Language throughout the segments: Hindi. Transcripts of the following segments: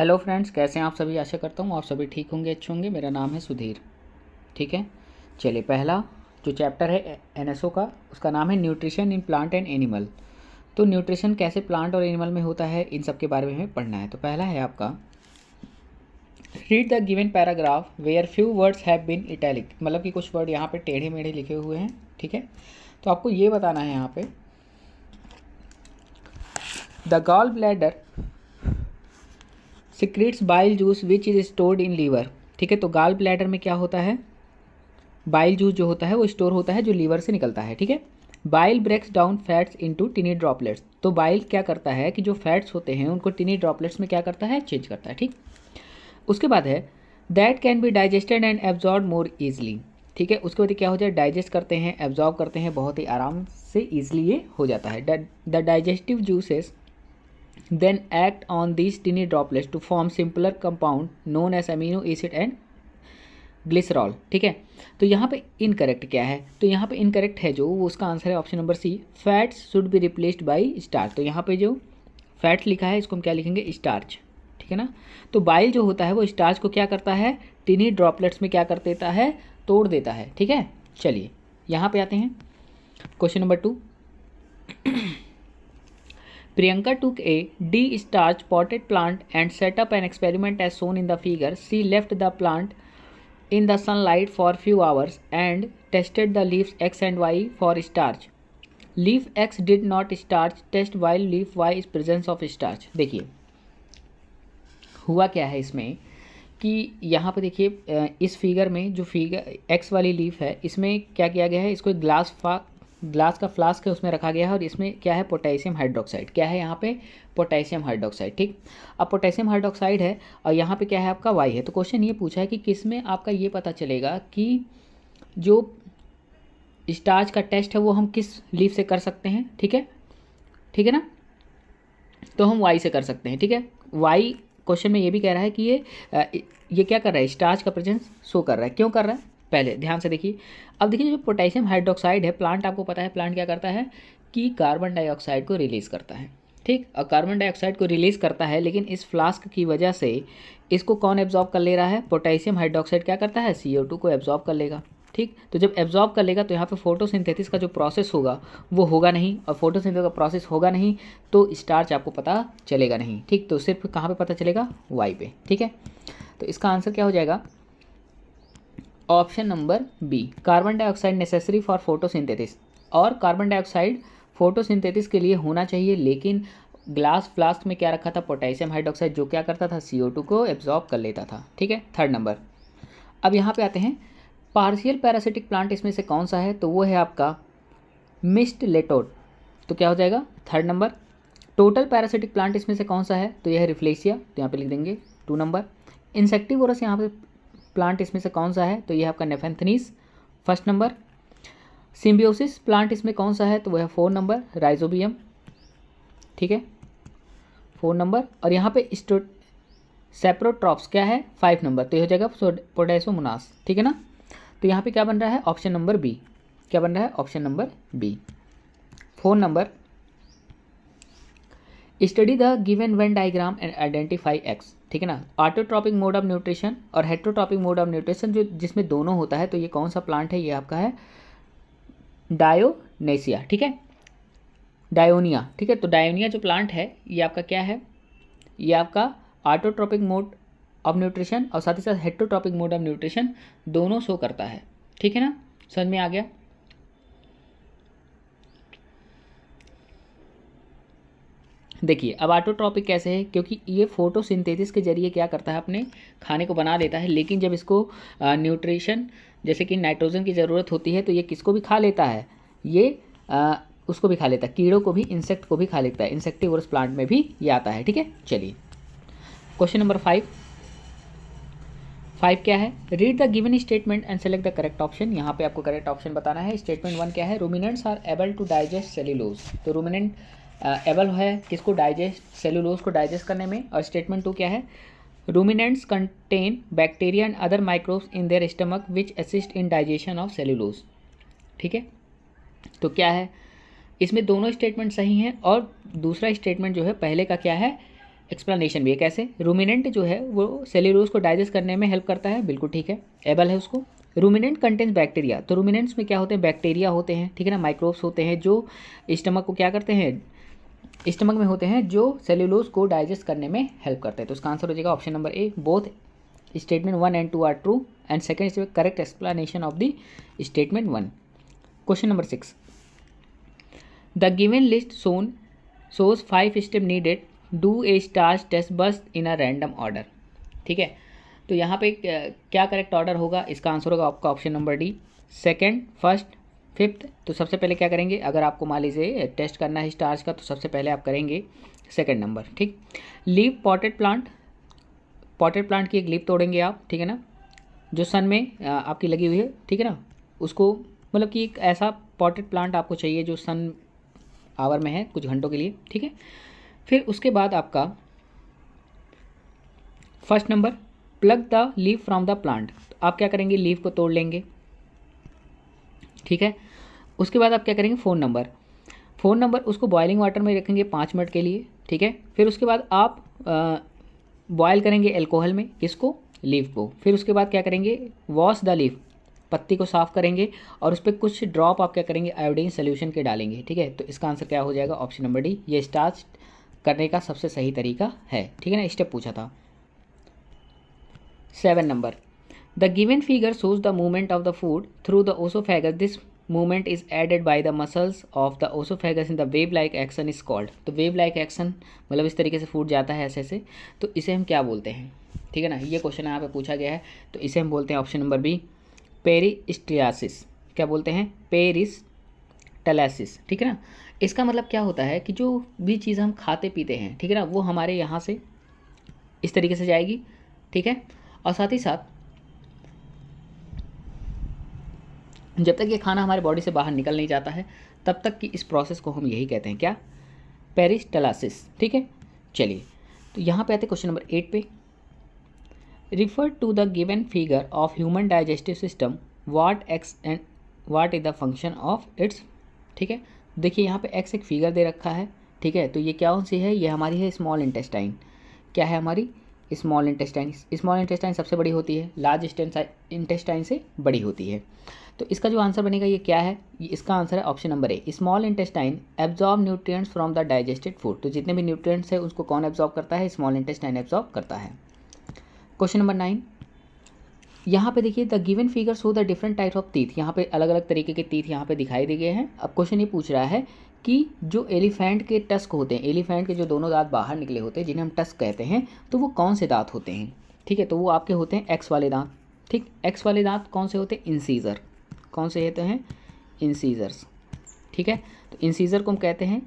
हेलो फ्रेंड्स कैसे हैं आप सभी आशा करता हूँ आप सभी ठीक होंगे अच्छे होंगे मेरा नाम है सुधीर ठीक है चलिए पहला जो चैप्टर है एन का उसका नाम है nutrition in plant and animal तो न्यूट्रिशन कैसे प्लांट और एनिमल में होता है इन सब के बारे में हमें पढ़ना है तो पहला है आपका read the given paragraph where few words have been italic मतलब कि कुछ वर्ड यहाँ पर टेढ़े मेढ़े लिखे हुए हैं ठीक है तो आपको ये बताना है यहाँ पर the gall bladder secretes bile juice which is stored in liver ठीक है तो गाल ब्लैडर में क्या होता है बाइल जूस जो होता है वो स्टोर होता है जो लीवर से निकलता है ठीक है bile breaks down fats into tiny droplets तो बाइल क्या करता है कि जो फैट्स होते हैं उनको टिनी ड्रॉपलेट्स में क्या करता है चेंज करता है ठीक उसके बाद है that can be digested and absorb more easily ठीक है उसके बाद क्या हो जाए डाइजेस्ट करते हैं एब्जॉर्ब करते हैं बहुत ही आराम से ईजिली ये हो जाता है the digestive juices then act on these tiny droplets to form simpler compound known as amino acid and glycerol ठीक है तो यहाँ पे इनकरेक्ट क्या है तो यहाँ पे इनकरेक्ट है जो वो उसका आंसर है option number C fats should be replaced by starch तो यहाँ पे जो फैट लिखा है इसको हम क्या लिखेंगे स्टार्च ठीक है ना तो बाइल जो होता है वो स्टार्च को क्या करता है टिनी ड्रॉपलेट्स में क्या कर देता है तोड़ देता है ठीक है चलिए यहाँ पे आते हैं question number two Priyanka took a de-starched potted plant and set up an experiment as shown in the figure. She left the plant in the sunlight for few hours and tested the leaves X and Y for starch. Leaf X did not starch test while leaf Y is presence of starch. देखिए हुआ क्या है इसमें कि यहाँ पर देखिए इस फिगर में जो फिगर एक्स वाली लीफ है इसमें क्या किया गया है इसको एक ग्लास ग्लास का फ्लास्क है उसमें रखा गया है और इसमें क्या है पोटेशियम हाइड्रोक्साइड क्या है यहाँ पे पोटेशियम हाइड्रोक्साइड ठीक अब पोटेशियम हाइड्रोक्साइड है और यहाँ पे क्या है आपका वाई है तो क्वेश्चन ये पूछा है कि किस में आपका ये पता चलेगा कि जो स्टार्च का टेस्ट है वो हम किस लीफ से कर सकते हैं ठीक है ठीक है ना तो हम वाई से कर सकते हैं ठीक है वाई क्वेश्चन में ये भी कह रहा है कि ये ये क्या कर रहा है स्टार्च का प्रेजेंस शो कर रहा है क्यों कर रहा है पहले ध्यान से देखिए अब देखिए जो पोटेशियम हाइड्रोक्साइड है प्लांट आपको पता है प्लांट क्या करता है कि कार्बन डाइऑक्साइड को रिलीज़ करता है ठीक और कार्बन डाइऑक्साइड को रिलीज़ करता है लेकिन इस फ्लास्क की वजह से इसको कौन एब्जॉर्ब कर ले रहा है पोटेशियम हाइड्रोक्साइड क्या करता है सी को एब्जॉर्ब कर लेगा ठीक तो जब एब्जॉर्ब कर लेगा तो यहाँ पे फोटोसिंथेसिस का जो प्रोसेस होगा वो होगा नहीं और फोटोसिंथेसिस का प्रोसेस होगा नहीं तो स्टार्च आपको पता चलेगा नहीं ठीक तो सिर्फ कहाँ पे पता चलेगा वाई पे ठीक है तो इसका आंसर क्या हो जाएगा option number B carbon dioxide necessary for photosynthesis और कार्बन डाइऑक्साइड फोटोसिंथेसिस के लिए होना चाहिए लेकिन ग्लास फ्लास्क में क्या रखा था पोटेशियम हाइड्रोक्साइड जो क्या करता था सी को एब्जॉर्ब कर लेता था ठीक है थर्ड नंबर अब यहाँ पे आते हैं पार्शियल पैरासिटिक प्लांट इसमें से कौन सा है तो वो है आपका मिस्ट लेटोट तो क्या हो जाएगा third number total parasitic plant इसमें से कौन सा है तो यह है रिफ्लेशिया तो यहाँ पे लिख देंगे टू नंबर इंसेक्टिवोरस यहाँ पे प्लांट इसमें से कौन सा है तो ये आपका nepenthes first number symbiosis plant इसमें कौन सा है तो वह है फोर नंबर राइजोबियम ठीक है फोर नंबर और यहाँ पे स्टो सेप्रोट्रॉप्स क्या है फाइव नंबर तो यह हो जाएगा मुनास ठीक है ना तो यहाँ पे क्या बन रहा है ऑप्शन नंबर बी क्या बन रहा है option number B phone number study the given one diagram and identify X ठीक है ना ऑटोट्रॉपिक मोड ऑफ न्यूट्रिशन और हेट्रोट्रॉपिक मोड ऑफ न्यूट्रिशन जो जिसमें दोनों होता है तो ये कौन सा प्लांट है ये आपका है डायोनेसिया ठीक है डायोनिया ठीक है तो डायोनिया जो प्लांट है ये आपका क्या है ये आपका ऑटोट्रॉपिक मोड ऑफ न्यूट्रिशन और साथ ही साथ हेट्रोट्रॉपिक मोड ऑफ न्यूट्रिशन दोनों शो करता है ठीक है ना समझ में आ गया देखिए अब ऑटोट्रॉपिक कैसे है क्योंकि ये फोटोसिंथेसिस के जरिए क्या करता है अपने खाने को बना लेता है लेकिन जब इसको न्यूट्रिशन जैसे कि नाइट्रोजन की ज़रूरत होती है तो ये किसको भी खा लेता है ये आ, उसको भी खा लेता है कीड़ों को भी इंसेक्ट को भी खा लेता है इंसेक्टिवर्स प्लांट में भी ये आता है ठीक है चलिए क्वेश्चन नंबर फाइव फाइव क्या है read the given statement and select the correct option यहाँ पे आपको करेक्ट ऑप्शन बताना है स्टेटमेंट वन क्या है ruminants are able to digest cellulose तो रोमिनेंट एबल है किसको डाइजेस्ट सेलुलोज को डाइजेस्ट करने में और स्टेटमेंट टू क्या है ruminants contain bacteria and other microbes in their stomach which assist in digestion of cellulose ठीक है तो क्या है इसमें दोनों स्टेटमेंट सही हैं और दूसरा स्टेटमेंट जो है पहले का क्या है एक्सप्लेनेशन भी है कैसे रूमिनेंट जो है वो सेलुलोज को डाइजेस्ट करने में हेल्प करता है बिल्कुल ठीक है एबल है उसको रूमिनेंट कंटेंस बैक्टीरिया तो रूमिनेंट्स में क्या होते हैं बैक्टीरिया होते हैं ठीक है ना माइक्रोब्स होते हैं जो स्टमक को क्या करते हैं स्टमक में होते हैं जो सेल्यूलोज को डाइजेस्ट करने में हेल्प करते हैं तो इसका आंसर हो जाएगा option number A both statement one and two are true and second is correct explanation of the statement one question number six the given list shown shows five step needed do a starch test बस इन अ रैंडम ऑर्डर ठीक है तो यहाँ पे क्या करेक्ट ऑर्डर होगा इसका आंसर होगा आपका option number D second first fifth तो सबसे पहले क्या करेंगे अगर आपको मान लीजिए टेस्ट करना है स्टार्स का तो सबसे पहले आप करेंगे सेकेंड नंबर ठीक leaf potted plant potted plant की एक लीव तोड़ेंगे आप ठीक है ना जो सन में आपकी लगी हुई है ठीक है ना उसको मतलब कि एक ऐसा पॉटेड प्लांट आपको चाहिए जो सन आवर में है कुछ घंटों के लिए ठीक है फिर उसके बाद आपका first number pluck the leaf from the plant आप क्या करेंगे लीव को तोड़ लेंगे ठीक है उसके बाद आप क्या करेंगे फ़ोन नंबर फ़ोन नंबर उसको बॉयलिंग वाटर में रखेंगे पाँच मिनट के लिए ठीक है फिर उसके बाद आप बॉयल करेंगे एल्कोहल में किसको लीफ को फिर उसके बाद क्या करेंगे वॉश द लीफ पत्ती को साफ़ करेंगे और उस पर कुछ ड्रॉप आप क्या करेंगे आयोडीन सोल्यूशन के डालेंगे ठीक है तो इसका आंसर क्या हो जाएगा ऑप्शन नंबर डी ये स्टार्च करने का सबसे सही तरीका है ठीक है ना स्टेप पूछा था seven number The given figure shows the movement of the food through the oesophagus This movement is aided by the muscles of the oesophagus in the wave like action is called. तो wave like action मतलब इस तरीके से फूड जाता है ऐसे ऐसे तो इसे हम क्या बोलते हैं ठीक है ना ये क्वेश्चन यहाँ पे पूछा गया है तो इसे हम बोलते हैं ऑप्शन नंबर बी पेरिस्टियासिस क्या बोलते हैं पेरिस टलासिस ठीक है ना इसका मतलब क्या होता है कि जो भी चीज़ हम खाते पीते हैं ठीक है ना वो हमारे यहाँ से इस तरीके से जाएगी ठीक है और साथ ही साथ जब तक ये खाना हमारे बॉडी से बाहर निकल नहीं जाता है तब तक कि इस प्रोसेस को हम यही कहते हैं क्या पेरिस्टलासिस ठीक है चलिए तो यहाँ पे आते क्वेश्चन नंबर एट पे refer to the given figure of human digestive system what X and what is the function of its ठीक है देखिए यहाँ पे एक्स एक फिगर दे रखा है ठीक है तो ये क्या कौन सी है ये हमारी है स्मॉल इंटेस्टाइन क्या है हमारी स्मॉल इंटेस्टाइन स्मॉल इंटेस्टाइन सबसे बड़ी होती है लार्ज इंटेस्टाइन से बड़ी होती है तो इसका जो आंसर बनेगा ये क्या है ये इसका आंसर है option number A small intestine absorb nutrients from the digested food तो जितने भी न्यूट्रिएंट्स है उसको कौन एब्जॉर्ब करता है स्मॉल इंटेस्टाइन एब्जॉर्ब करता है क्वेश्चन नंबर नाइन यहाँ पे देखिए the given figure show the different types of teeth यहाँ पे अलग अलग तरीके के तीथ यहाँ पे दिखाई दे गए हैं अब क्वेश्चन ये पूछ रहा है कि जो एलिफेंट के टस्क होते हैं एलिफेंट के जो दोनों दांत बाहर निकले होते हैं जिन्हें हम टस्क कहते हैं तो वो कौन से दांत होते हैं ठीक है तो वो आपके होते हैं एक्स वाले दांत ठीक एक्स वाले दांत कौन से होते हैं इंसीजर कौन से होते हैं इंसीजर्स ठीक है तो इंसीजर को हम कहते हैं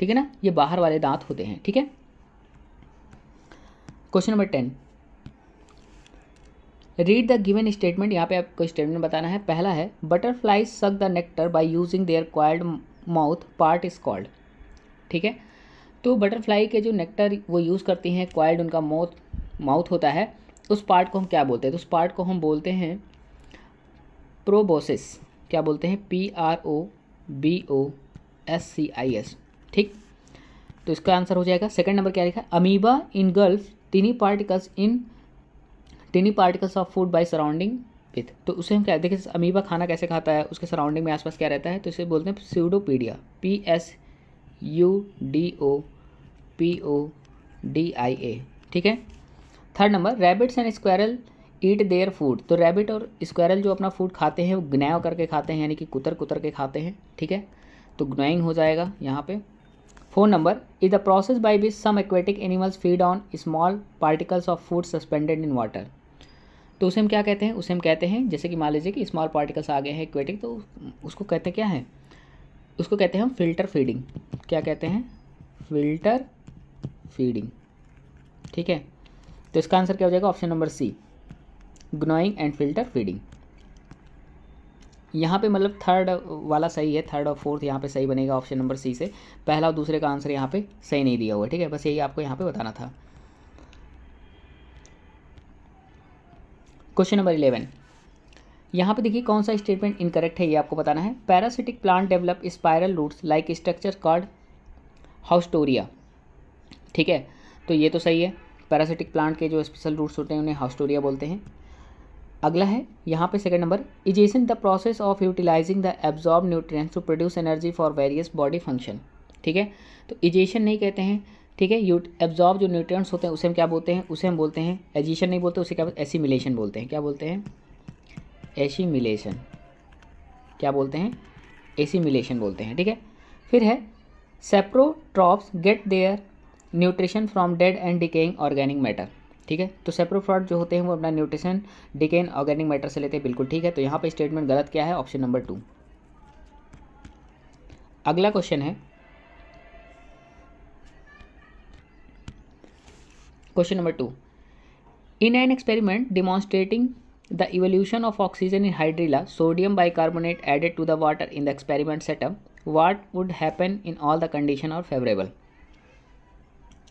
ठीक है ना ये बाहर वाले दांत होते हैं ठीक है question number ten read the given statement यहाँ पे आपको स्टेटमेंट बताना है पहला है butterfly suck the nectar by using their coiled mouth part is called ठीक है तो बटरफ्लाई के जो नेक्टर वो यूज़ करती हैं क्वाइल्ड उनका माउथ माउथ होता है उस पार्ट को हम क्या बोलते हैं तो उस पार्ट को हम बोलते हैं प्रोबोसिस क्या बोलते हैं P R O B O S C I S ठीक तो इसका आंसर हो जाएगा सेकंड नंबर क्या लिखा amoeba engulf tiny particles in tiny particles of food by surrounding with तो उसे हम क्या देखिए अमीबा खाना कैसे खाता है उसके सराउंडिंग में आसपास क्या रहता है तो इसे बोलते हैं pseudopodia P S U D O P O D I A ठीक है third number rabbits and squirrel eat their food तो रैबिट और स्क्वायरल जो अपना फूड खाते हैं वो ग्नैव करके खाते हैं यानी कि कुतर कुतर के खाते हैं ठीक है तो ग्नोइंग हो जाएगा यहाँ पे four number is the process by which some aquatic animals feed on small particles of food suspended in water तो उसे हम क्या कहते हैं उसे हम कहते हैं जैसे कि मान लीजिए कि स्मॉल पार्टिकल्स आ गए हैं एक्वेटिक तो उसको कहते हैं क्या है उसको कहते हैं हम फिल्टर फीडिंग क्या कहते हैं फिल्टर फीडिंग ठीक है तो इसका आंसर क्या हो जाएगा option number C gnawing and filter feeding यहाँ पे मतलब थर्ड वाला सही है थर्ड और फोर्थ यहाँ पे सही बनेगा ऑप्शन नंबर सी से पहला और दूसरे का आंसर यहाँ पे सही नहीं दिया हुआ ठीक है बस यही आपको यहाँ पे बताना था क्वेश्चन नंबर इलेवन यहाँ पे देखिए कौन सा स्टेटमेंट इनकरेक्ट है ये आपको बताना है parasitic plant develop spiral roots like structure called haustoria ठीक है तो ये तो सही है पैरासिटिक प्लांट के जो स्पेशल रूट्स होते हैं उन्हें हाउस्टोरिया बोलते हैं अगला है यहाँ पे second number is in the process of utilising the absorb nutrients to produce energy for various body function ठीक है तो इजेशन नहीं कहते हैं ठीक है यू एब्जॉर्ब जो न्यूट्रिएंट्स होते हैं उसे हम क्या बोलते हैं उसे हम बोलते हैं एजिशन नहीं बोलते उसे क्या बोलते एसिमिलेशन बोलते हैं क्या बोलते हैं एसिमिलेशन क्या बोलते हैं एसिमिलेशन बोलते हैं ठीक है फिर है saprotrophs get their nutrition from dead and decaying organic matter ठीक है तो सेप्रोफ्रॉड जो होते हैं वो अपना न्यूट्रिशन डिकेन ऑर्गेनिक मैटर से लेते हैं बिल्कुल ठीक है तो यहाँ पर स्टेटमेंट गलत क्या है ऑप्शन नंबर टू अगला क्वेश्चन है question number two in an experiment demonstrating the evolution of oxygen in hydrilla sodium bicarbonate added to the water in the experiment setup what would happen in all the condition are favourable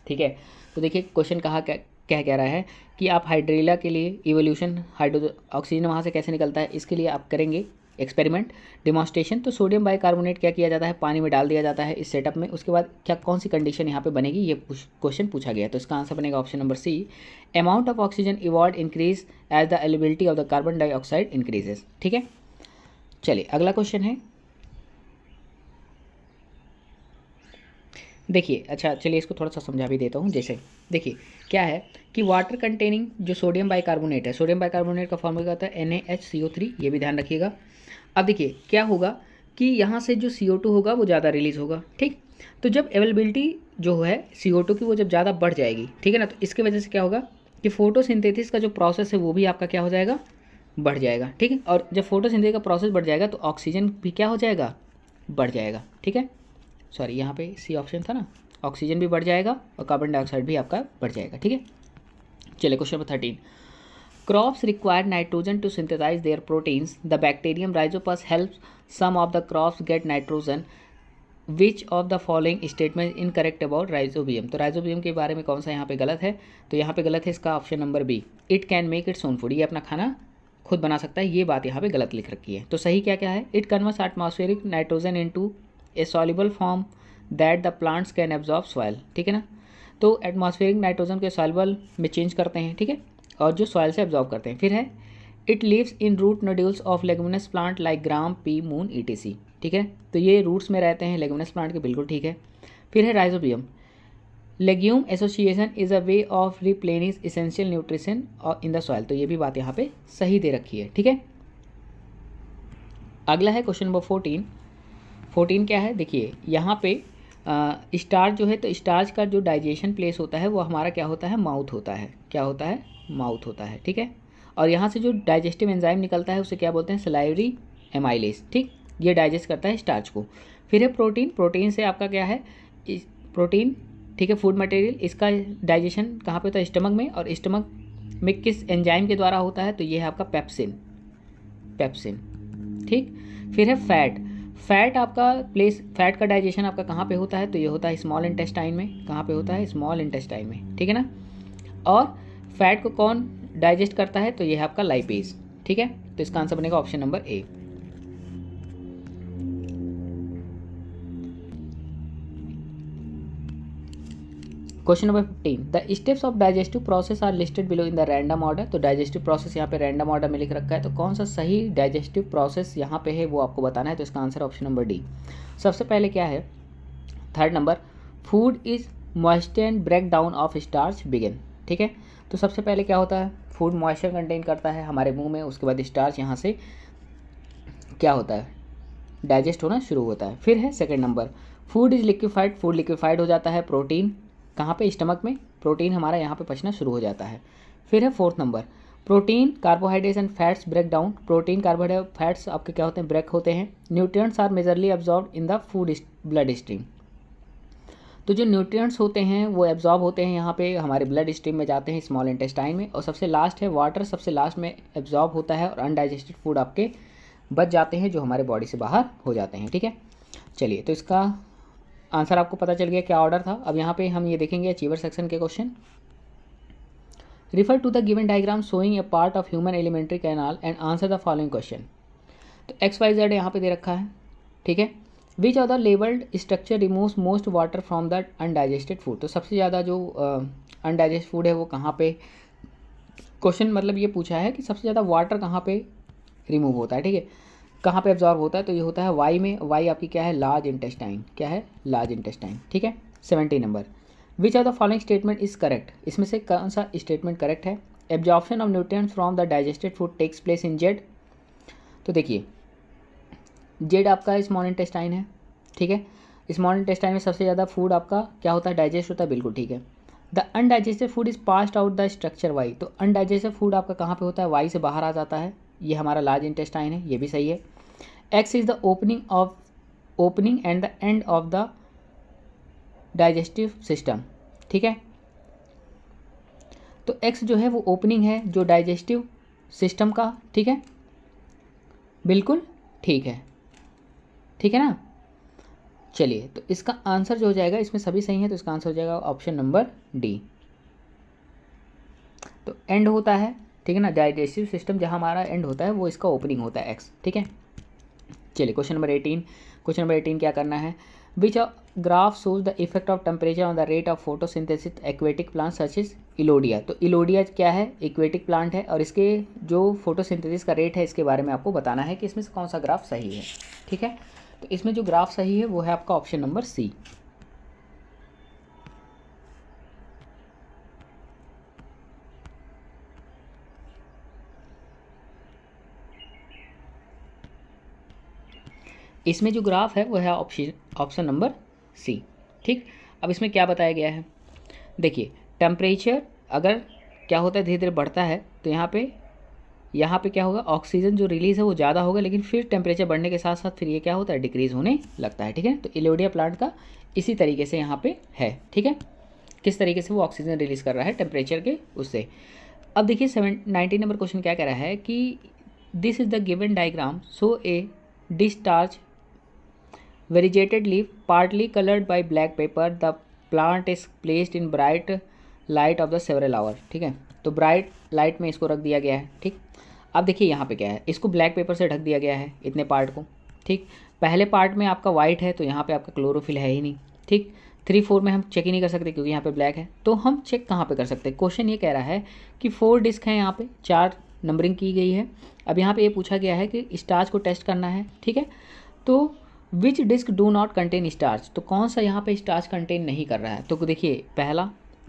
ठीक है तो देखिए क्वेश्चन कहा क्या क्या कह रहा है कि आप हाइड्रेला के लिए इवोल्यूशन हाइड्रो ऑक्सीजन वहाँ से कैसे निकलता है इसके लिए आप करेंगे एक्सपेरिमेंट डिमॉन्स्ट्रेशन तो सोडियम बाइकार्बोनेट क्या किया जाता है पानी में डाल दिया जाता है इस सेटअप में उसके बाद क्या कौन सी कंडीशन यहाँ पे बनेगी ये क्वेश्चन पूछा गया तो इसका आंसर बनेगा option number C amount of oxygen evolved increase as the availability of the carbon dioxide increases ठीक है चलिए अगला क्वेश्चन है देखिए अच्छा चलिए इसको थोड़ा सा समझा भी देता हूँ जैसे देखिए क्या है कि वाटर कंटेनिंग जो सोडियम बाइकार्बोनेट है सोडियम बाइकार्बोनेट का फॉर्मूला होता है N A H C O three ये भी ध्यान रखिएगा अब देखिए क्या होगा कि यहाँ से जो सी ओ टू होगा वो ज़्यादा रिलीज़ होगा ठीक तो जब अवेलेबिलिटी जो है सी ओ टू की वो जब ज़्यादा बढ़ जाएगी ठीक है ना तो इसके वजह से क्या होगा कि फोटोसिंथेसिस का जो प्रोसेस है वो भी आपका क्या हो जाएगा बढ़ जाएगा ठीक है और जब फोटोसिंथेसिस का प्रोसेस बढ़ जाएगा तो ऑक्सीजन भी क्या हो जाएगा बढ़ जाएगा ठीक है सॉरी यहाँ पे सी ऑप्शन था ना ऑक्सीजन भी बढ़ जाएगा और कार्बन डाइऑक्साइड भी आपका बढ़ जाएगा ठीक है चलिए question number thirteen crops require nitrogen to synthesise their proteins the bacterium rhizopus help some of the crops get nitrogen which of the following statement incorrect about rhizobium तो राइजोबियम के बारे में कौन सा यहाँ पे गलत है तो यहाँ पे गलत है इसका option number B it can make its own food ये अपना खाना खुद बना सकता है ये बात यहाँ पे गलत लिख रखी है तो सही क्या क्या है it converts atmospheric nitrogen into a soluble form that the plants can absorb soil ठीक है ना तो एटमॉस्फेरिक नाइट्रोजन के सॉलिबल में चेंज करते हैं ठीक है और जो सॉयल से एब्जॉर्ब करते हैं फिर है it lives in root nodules of leguminous plant like gram pea moong सी ठीक है तो ये रूट्स में रहते हैं लेगमिनस प्लांट के बिल्कुल ठीक है फिर है rhizobium legume association is a way of replenishing essential nutrition और इन द सॉयल तो ये भी बात यहाँ पे सही दे रखी है ठीक है अगला है क्वेश्चन नंबर फोर्टीन फोर्टीन क्या है देखिए यहाँ पे स्टार्च जो है तो स्टार्च का जो डाइजेशन प्लेस होता है वो हमारा क्या होता है माउथ होता है क्या होता है माउथ होता है ठीक है और यहाँ से जो डाइजेस्टिव एंजाइम निकलता है उसे क्या बोलते हैं सलाइवरी एमाइलेस ठीक ये डाइजेस्ट करता है स्टार्च को फिर है प्रोटीन प्रोटीन से आपका क्या है प्रोटीन ठीक है फूड मटेरियल इसका डाइजेशन कहाँ पे होता है स्टमक में और स्टमक में किस एंजाइम के द्वारा होता है तो ये है आपका पेप्सिन पेप्सिन ठीक फिर है फैट फैट आपका प्लेस फैट का डाइजेशन आपका कहाँ पे होता है तो ये होता है स्मॉल इंटेस्टाइन में कहाँ पे होता है स्मॉल इंटेस्टाइन में ठीक है ना और फैट को कौन डाइजेस्ट करता है तो ये है आपका लाइपेज ठीक है तो इसका आंसर बनेगा option number A question number fifteen the steps of digestive process are listed below in the random order तो डाइजेस्टिव प्रोसेस यहाँ पे रैंडम ऑर्डर में लिख रखा है तो कौन सा सही डाइजेस्टिव प्रोसेस यहाँ पे है वो आपको बताना है तो इसका आंसर ऑप्शन नंबर डी सबसे पहले क्या है third number food is moistened and break down of starch begin ठीक है तो सबसे पहले क्या होता है फूड मॉइस्चर कंटेन करता है हमारे मुंह में उसके बाद स्टार्च यहाँ से क्या होता है डाइजेस्ट होना शुरू होता है फिर है second number food is liquefied food liquefied हो जाता है प्रोटीन कहाँ पे स्टमक में प्रोटीन हमारा यहाँ पे पचना शुरू हो जाता है फिर है fourth number protein carbohydrates and fats break down protein carbohydrate fats आपके क्या होते हैं ब्रेक होते हैं nutrients are majorly absorb in the food bloodstream तो जो न्यूट्रिएंट्स होते हैं वो एब्जॉर्ब होते हैं यहाँ पे हमारे ब्लड स्ट्रीम में जाते हैं स्मॉल इंटेस्टाइन में और सबसे लास्ट है वाटर सबसे लास्ट में एब्जॉर्ब होता है और अनडाइजेस्टेड फूड आपके बच जाते हैं जो हमारे बॉडी से बाहर हो जाते हैं ठीक है चलिए तो इसका आंसर आपको पता चल गया क्या ऑर्डर था अब यहाँ पे हम ये देखेंगे अचीवर सेक्शन के question refer to the given diagram showing a part of human alimentary canal and answer the following question तो एक्स वाई जेड यहाँ पे दे रखा है ठीक है which are the labelled structure remove most water from the undigested food तो सबसे ज़्यादा जो अनडाइजेस्ट uh, फूड है वो कहाँ पे क्वेश्चन मतलब ये पूछा है कि सबसे ज़्यादा वाटर कहाँ पे रिमूव होता है ठीक है कहाँ पे एब्जॉर्व होता है तो ये होता है वाई में वाई आपकी क्या है लार्ज इंटेस्टाइन क्या है लार्ज इंटेस्टाइन ठीक है seventeen number which are the following statement is correct इसमें से कौन सा स्टेटमेंट करेक्ट है absorption of nutrients from the digested food takes place in Z तो देखिए जेड आपका स्मॉल इंटेस्टाइन है ठीक है स्मॉल इंटेस्टाइन में सबसे ज़्यादा फूड आपका क्या होता है डाइजेस्ट होता है बिल्कुल ठीक है the undigested food is passed out the structure Y तो अनडाइजेस्टेड फूड आपका कहाँ पे होता है वाई से बाहर आ जाता है ये हमारा लार्ज इंटेस्टाइन है ये भी सही है X is the opening of opening and the end of the digestive system ठीक है तो एक्स जो है वो ओपनिंग है जो डाइजेस्टिव सिस्टम का ठीक है बिल्कुल ठीक है ठीक है ना चलिए तो इसका आंसर जो हो जाएगा इसमें सभी सही है तो इसका आंसर हो जाएगा ऑप्शन नंबर डी तो एंड होता है ठीक है ना डाइजेस्टिव सिस्टम जहाँ हमारा एंड होता है वो इसका ओपनिंग होता है एक्स ठीक है चलिए question number eighteen question number eighteen क्या करना है which graph shows the effect of temperature on the rate of photosynthesis aquatic plant such is elodea तो इलोडिया क्या है इक्वेटिक प्लांट है और इसके जो फोटोसिंथेसिस का रेट है इसके बारे में आपको बताना है कि इसमें से कौन सा ग्राफ सही है ठीक है तो इसमें जो ग्राफ सही है वो है आपका ऑप्शन नंबर सी इसमें जो ग्राफ है वो है ऑप्शन ऑप्शन नंबर सी ठीक अब इसमें क्या बताया गया है देखिए टेम्परेचर अगर क्या होता है धीरे धीरे बढ़ता है तो यहाँ पे यहाँ पे क्या होगा ऑक्सीजन जो रिलीज़ है वो ज़्यादा होगा लेकिन फिर टेम्परेचर बढ़ने के साथ साथ फिर ये क्या होता है डिक्रीज़ होने लगता है ठीक है तो एलोडिया प्लांट का इसी तरीके से यहाँ पे है ठीक है किस तरीके से वो ऑक्सीजन रिलीज़ कर रहा है टेम्परेचर के उससे अब देखिए सेवन नंबर क्वेश्चन क्या कह रहा है कि this is the given diagram so a destarched variegated leaf partly coloured by black paper the plant is placed in bright light of the several hour ठीक है तो ब्राइट लाइट में इसको रख दिया गया है ठीक अब देखिए यहाँ पे क्या है इसको ब्लैक पेपर से ढक दिया गया है इतने पार्ट को ठीक पहले पार्ट में आपका वाइट है तो यहाँ पे आपका क्लोरोफिल है ही नहीं ठीक थ्री फोर में हम चेक ही नहीं कर सकते क्योंकि यहाँ पे ब्लैक है तो हम चेक कहाँ पे कर सकते हैं क्वेश्चन ये कह रहा है कि फोर डिस्क हैं यहाँ पे चार नंबरिंग की गई है अब यहाँ पे ये पूछा गया है कि स्टार्च को टेस्ट करना है ठीक है तो which disc do not contain starch तो कौन सा यहाँ पे स्टार्च कंटेन नहीं कर रहा है तो देखिए पहला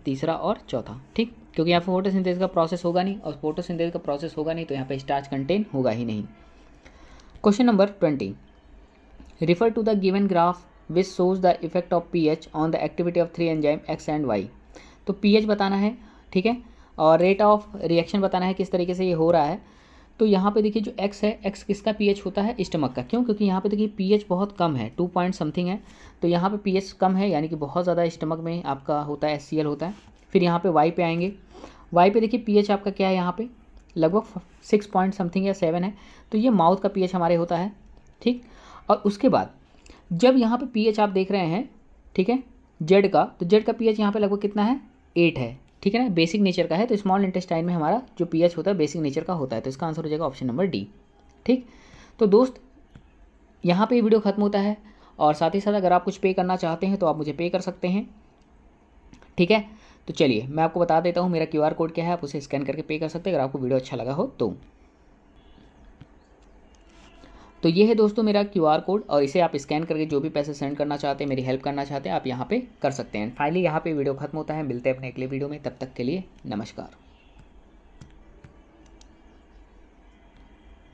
तीसरा और चौथा ठीक क्योंकि यहाँ पे फोटोसिंथेसिस का प्रोसेस होगा नहीं और फोटोसिंथेसिस का प्रोसेस होगा नहीं तो यहाँ पे स्टार्च कंटेन होगा ही नहीं question number twenty refer to the given graph which shows the effect of P H on the activity of three enzyme X and Y तो पी एच बताना है ठीक है और रेट ऑफ रिएक्शन बताना है किस तरीके से ये हो रहा है तो यहाँ पे देखिए जो एक्स है एक्स किसका एच होता है स्टमक का क्यों क्योंकि यहाँ पे देखिए एच बहुत कम है टू पॉइंट समथिंग है तो यहाँ पे एच कम है यानी कि बहुत ज़्यादा स्टमक में आपका होता है एस होता है फिर यहाँ पे वाई पे आएंगे वाई पे देखिए एच आपका क्या है यहाँ पे लगभग सिक्स पॉइंट समथिंग या सेवन है तो ये माउथ का एच हमारे होता है ठीक और उसके बाद जब यहाँ पे एच आप देख रहे हैं ठीक है जेड का तो जेड का एच यहाँ पे लगभग कितना है एट है ठीक है ना बेसिक नेचर का है तो स्मॉल इंटेस्टाइन में हमारा जो पी होता है बेसिक नेचर का होता है तो इसका आंसर हो जाएगा ऑप्शन नंबर डी ठीक तो दोस्त यहाँ पर ये वीडियो ख़त्म होता है और साथ ही साथ अगर आप कुछ पे करना चाहते हैं तो आप मुझे पे कर सकते हैं ठीक है तो चलिए मैं आपको बता देता हूँ मेरा क्यूआर कोड क्या है आप उसे स्कैन करके पे कर सकते हैं अगर आपको वीडियो अच्छा लगा हो तो तो ये है दोस्तों मेरा क्यू आर कोड और इसे आप स्कैन करके जो भी पैसे सेंड करना चाहते हैं मेरी हेल्प करना चाहते हैं आप यहाँ पे कर सकते हैं फाइनली यहाँ पे वीडियो खत्म होता है मिलते हैं अपने अगले वीडियो में तब तक के लिए नमस्कार